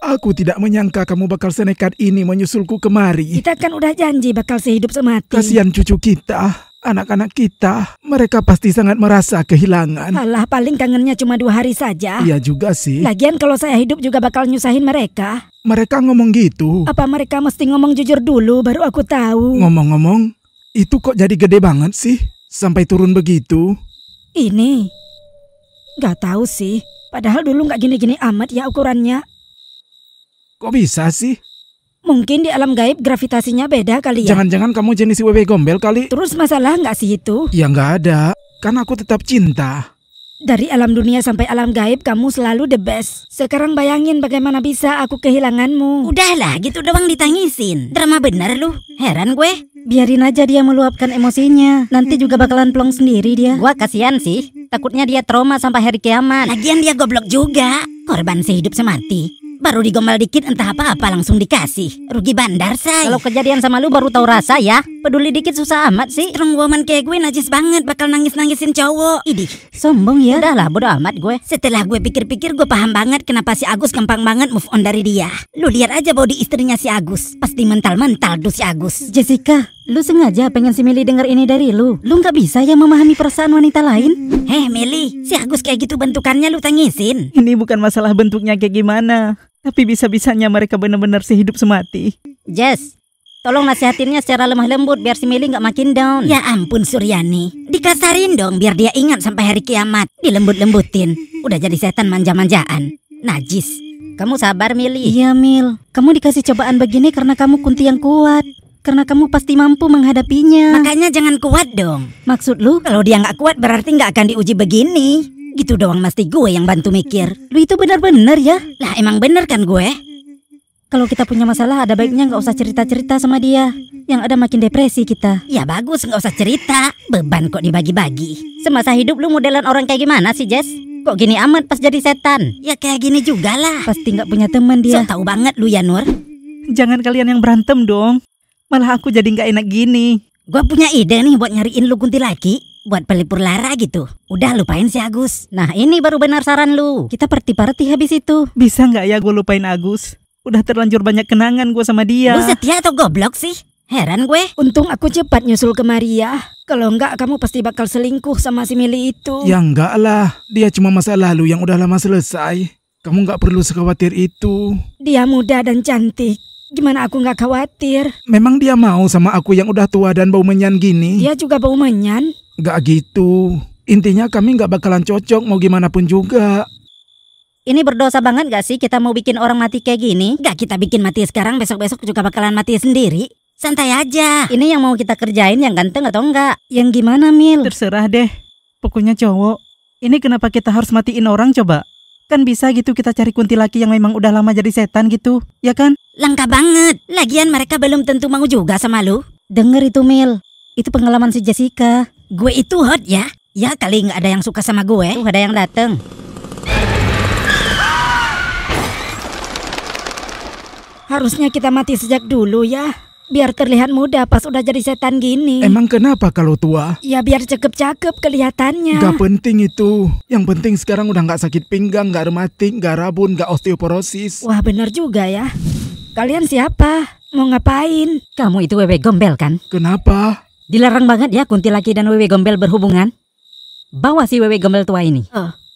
Aku tidak menyangka kamu bakal senekat ini menyusulku kemari. Kita kan udah janji bakal sehidup semati. Kasihan cucu kita, anak-anak kita. Mereka pasti sangat merasa kehilangan. Alah, paling kangennya cuma dua hari saja. Iya juga sih. Lagian kalau saya hidup juga bakal nyusahin mereka. Mereka ngomong gitu. Apa mereka mesti ngomong jujur dulu baru aku tahu. Ngomong-ngomong, itu kok jadi gede banget sih? Sampai turun begitu. Ini, gak tahu sih. Padahal dulu gak gini-gini amat ya ukurannya. Kok bisa sih? Mungkin di alam gaib gravitasinya beda kali ya. Jangan-jangan kamu jenis wewe gombel kali. Terus masalah nggak sih itu? Ya nggak ada. Kan aku tetap cinta. Dari alam dunia sampai alam gaib kamu selalu the best. Sekarang bayangin bagaimana bisa aku kehilanganmu. Udahlah, gitu doang ditangisin. Drama bener lu. Heran gue. Biarin aja dia meluapkan emosinya. Nanti juga bakalan plong sendiri dia. Gua kasihan sih. Takutnya dia trauma sampai hari kiamat. Lagian dia goblok juga. Korban sehidup semati. Baru digombal dikit entah apa-apa langsung dikasih. Rugi bandar, say. Kalau kejadian sama lu baru tahu rasa ya peduli dikit susah amat sih. Strong woman kayak gue najis banget bakal nangis-nangisin cowok. Idih, sombong ya. lah bodo amat gue. Setelah gue pikir-pikir gue paham banget kenapa si Agus gampang banget move on dari dia. Lu lihat aja body istrinya si Agus. Pasti mental-mental tuh si Agus. Jessica, Lu sengaja pengen si Meli denger ini dari lu. Lu gak bisa ya memahami perasaan wanita lain? Heh Meli, si Agus kayak gitu bentukannya lu tangisin. Ini bukan masalah bentuknya kayak gimana. Tapi bisa-bisanya mereka benar-benar sehidup semati. Jess, Tolong nasihatinnya secara lemah lembut biar si Meli nggak makin down. Ya ampun Suryani, dikasarin dong biar dia ingat sampai hari kiamat. Dilembut-lembutin, udah jadi setan manja-manjaan. Najis. Kamu sabar Mili. Iya Mil, kamu dikasih cobaan begini karena kamu kunti yang kuat. Karena kamu pasti mampu menghadapinya. Makanya jangan kuat dong. Maksud lu? Kalau dia nggak kuat berarti nggak akan diuji begini. Gitu doang mesti gue yang bantu mikir. Lu itu benar-benar ya? Lah emang benar kan gue? Kalau kita punya masalah, ada baiknya nggak usah cerita-cerita sama dia. Yang ada makin depresi kita. Ya bagus, nggak usah cerita. Beban kok dibagi-bagi. Semasa hidup lu modelan orang kayak gimana sih, Jess? Kok gini amat pas jadi setan? Ya kayak gini juga lah. Pasti nggak punya teman dia. So, tahu banget lu ya, Nur. Jangan kalian yang berantem dong. Malah aku jadi nggak enak gini. Gua punya ide nih buat nyariin lu lagi, buat pelipur lara gitu. Udah lupain si Agus. Nah ini baru benar saran lu. Kita perti-perti habis itu. Bisa nggak ya gue lupain Agus? Udah terlanjur banyak kenangan gue sama dia. Lu setia atau goblok sih? Heran gue. Untung aku cepat nyusul ke Maria. Kalau enggak kamu pasti bakal selingkuh sama si Mili itu. Ya enggak lah. Dia cuma masa lalu yang udah lama selesai. Kamu enggak perlu sekhawatir itu. Dia muda dan cantik. Gimana aku enggak khawatir? Memang dia mau sama aku yang udah tua dan bau menyan gini? Dia juga bau menyan? Enggak gitu. Intinya kami enggak bakalan cocok mau gimana pun juga. Ini berdosa banget gak sih kita mau bikin orang mati kayak gini? Gak kita bikin mati sekarang, besok-besok juga bakalan mati sendiri. Santai aja. Ini yang mau kita kerjain yang ganteng atau enggak? Yang gimana, Mil? Terserah deh. Pokoknya cowok. Ini kenapa kita harus matiin orang coba? Kan bisa gitu kita cari laki yang memang udah lama jadi setan gitu, ya kan? Langka banget. Lagian mereka belum tentu mau juga sama lu. Dengar itu, Mil. Itu pengalaman si Jessica. Gue itu hot ya. Ya kali nggak ada yang suka sama gue. Tuh ada yang dateng. Harusnya kita mati sejak dulu ya. Biar terlihat muda pas udah jadi setan gini. Emang kenapa kalau tua? Ya biar cakep-cakep kelihatannya. Gak penting itu. Yang penting sekarang udah gak sakit pinggang, gak rematik, gak rabun, gak osteoporosis. Wah bener juga ya. Kalian siapa? Mau ngapain? Kamu itu wewe gombel kan? Kenapa? Dilarang banget ya kuntilaki dan wewe gombel berhubungan. Bawa si wewe gombel tua ini. Uh.